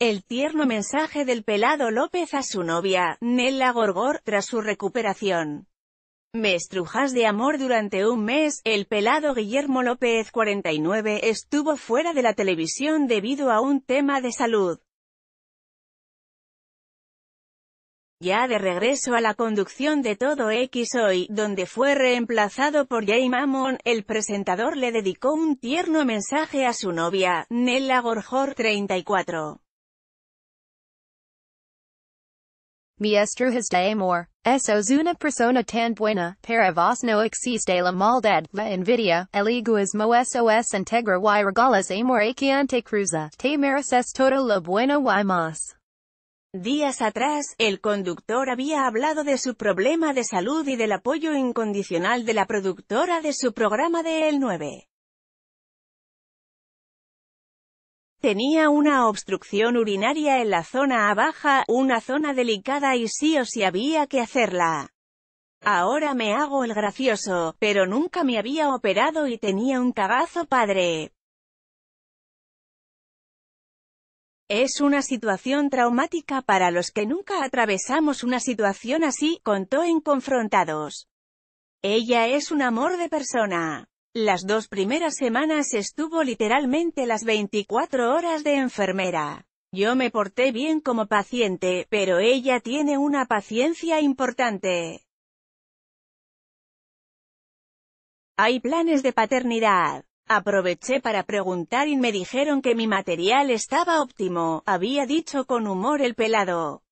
El tierno mensaje del pelado López a su novia, Nella Gorgor, tras su recuperación. Me estrujas de amor durante un mes, el pelado Guillermo López 49 estuvo fuera de la televisión debido a un tema de salud. Ya de regreso a la conducción de Todo X Hoy, donde fue reemplazado por Jay Mamon, el presentador le dedicó un tierno mensaje a su novia, Nella Gorgor 34. Miestro his de amor. Es una persona tan buena, para vos no existe la maldad, la envidia, el egoísmo sos integra y regalas amor a quien te cruza, te mereces todo lo bueno y más. Días atrás, el conductor había hablado de su problema de salud y del apoyo incondicional de la productora de su programa de El 9. Tenía una obstrucción urinaria en la zona abaja, una zona delicada y sí o sí había que hacerla. Ahora me hago el gracioso, pero nunca me había operado y tenía un cagazo padre. Es una situación traumática para los que nunca atravesamos una situación así, contó en Confrontados. Ella es un amor de persona. Las dos primeras semanas estuvo literalmente las 24 horas de enfermera. Yo me porté bien como paciente, pero ella tiene una paciencia importante. Hay planes de paternidad. Aproveché para preguntar y me dijeron que mi material estaba óptimo, había dicho con humor el pelado.